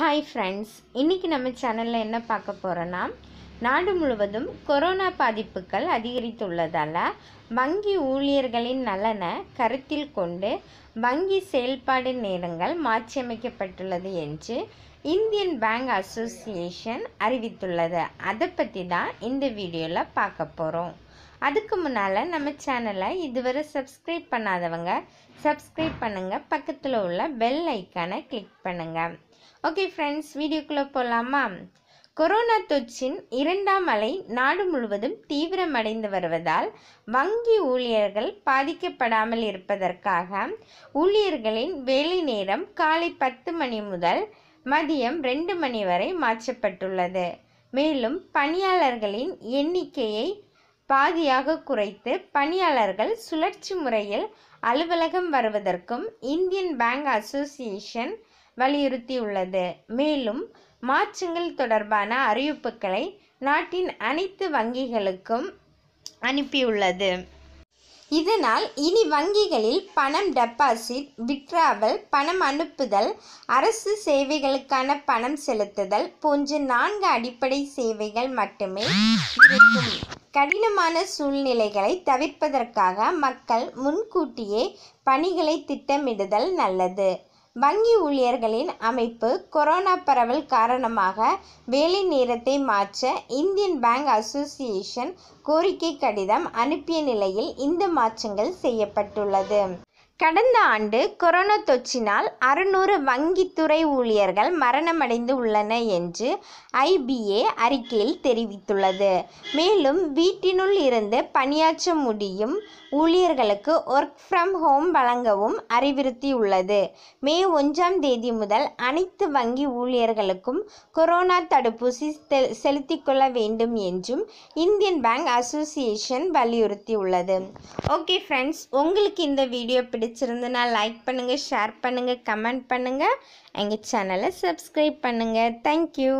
hi friends இன்றைக்கி நம்ம சேனலில் என்ன பார்க்க போகிறோன்னா நாடு முழுவதும் கொரோனா பாதிப்புகள் அதிகரித்துள்ளதால் வங்கி ஊழியர்களின் நலனை கருத்தில் கொண்டு வங்கி செயல்பாடு நேரங்கள் மாற்றியமைக்கப்பட்டுள்ளது என்று இந்தியன் பேங்க் அசோசியேஷன் அறிவித்துள்ளது அதை பற்றி தான் இந்த வீடியோவில் பார்க்க போகிறோம் அதுக்கு முன்னால் நம்ம சேனலை இதுவரை சப்ஸ்கிரைப் பண்ணாதவங்க சப்ஸ்கிரைப் பண்ணுங்கள் பக்கத்தில் உள்ள பெல் ஐக்கானை கிளிக் பண்ணுங்கள் ஓகே ஃப்ரெண்ட்ஸ் வீடியோக்குள்ளே போகலாமா கொரோனா தொற்றின் இரண்டாம் அலை நாடு முழுவதும் தீவிரமடைந்து வருவதால் வங்கி ஊழியர்கள் பாதிக்கப்படாமல் இருப்பதற்காக ஊழியர்களின் வேலை நேரம் காலை பத்து மணி முதல் மதியம் ரெண்டு மணி வரை மாற்றப்பட்டுள்ளது மேலும் பணியாளர்களின் எண்ணிக்கையை பாதியாக குறைத்து பணியாளர்கள் சுழற்சி முறையில் அலுவலகம் வருவதற்கும் இந்தியன் பேங்க் அசோசியேஷன் வலியுறுத்தியுள்ளது மேலும் மாற்றங்கள் தொடர்பான அறிவிப்புகளை நாட்டின் அனைத்து வங்கிகளுக்கும் அனுப்பியுள்ளது இதனால் இனி வங்கிகளில் பணம் டெபாசிட் விட்ராவல் பணம் அனுப்புதல் அரசு சேவைகளுக்கான பணம் செலுத்துதல் போன்ற நான்கு அடிப்படை சேவைகள் மட்டுமே இருக்கும் கடினமான சூழ்நிலைகளை தவிர்ப்பதற்காக மக்கள் முன்கூட்டியே பணிகளை திட்டமிடுதல் நல்லது வங்கி ஊழியர்களின் அமைப்பு கொரோனா பரவல் காரணமாக வேலை நேரத்தை மாற்ற இந்தியன் பேங்க் அசோசியேஷன் கோரிக்கை கடிதம் அனுப்பிய நிலையில் இந்த மாற்றங்கள் செய்யப்பட்டுள்ளது கடந்த ஆண்டு கொரோனா தொற்றினால் அறுநூறு வங்கித்துறை ஊழியர்கள் மரணமடைந்து உள்ளன என்று ஐபிஏ அறிக்கையில் தெரிவித்துள்ளது மேலும் வீட்டினுள் இருந்து பணியாற்ற முடியும் ஊழியர்களுக்கு ஒர்க் ஃப்ரம் ஹோம் வழங்கவும் அறிவுறுத்தியுள்ளது மே ஒன்றாம் தேதி முதல் அனைத்து வங்கி ஊழியர்களுக்கும் கொரோனா தடுப்பூசி செலுத்திக் கொள்ள வேண்டும் என்றும் இந்தியன் பேங்க் அசோசியேஷன் வலியுறுத்தியுள்ளது ஓகே ஃப்ரெண்ட்ஸ் உங்களுக்கு இந்த வீடியோ பிடி பிடிச்சிருந்தனா லைக் பண்ணுங்கள் ஷேர் பண்ணுங்கள் கமெண்ட் பண்ணுங்கள் எங்கள் சேனலை சப்ஸ்கிரைப் பண்ணுங்கள் தேங்க்யூ